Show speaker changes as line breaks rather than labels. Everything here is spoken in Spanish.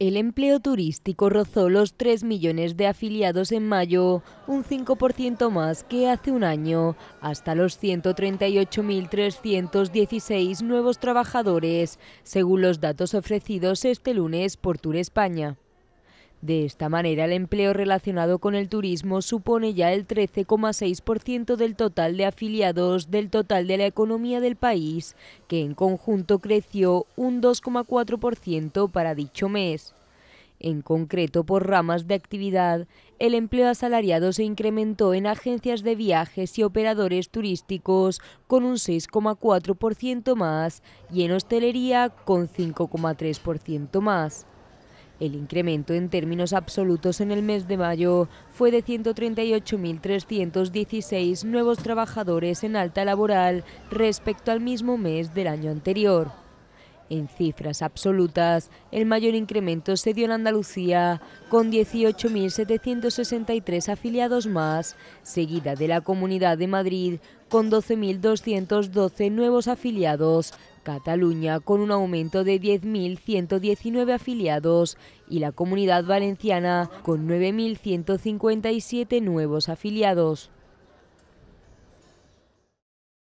El empleo turístico rozó los 3 millones de afiliados en mayo, un 5% más que hace un año, hasta los 138.316 nuevos trabajadores, según los datos ofrecidos este lunes por Tour España. De esta manera, el empleo relacionado con el turismo supone ya el 13,6% del total de afiliados del total de la economía del país, que en conjunto creció un 2,4% para dicho mes. En concreto, por ramas de actividad, el empleo asalariado se incrementó en agencias de viajes y operadores turísticos con un 6,4% más y en hostelería con 5,3% más. El incremento en términos absolutos en el mes de mayo fue de 138.316 nuevos trabajadores en alta laboral respecto al mismo mes del año anterior. En cifras absolutas, el mayor incremento se dio en Andalucía, con 18.763 afiliados más, seguida de la Comunidad de Madrid, con 12.212 nuevos afiliados, Cataluña, con un aumento de 10.119 afiliados, y la Comunidad Valenciana, con 9.157 nuevos afiliados.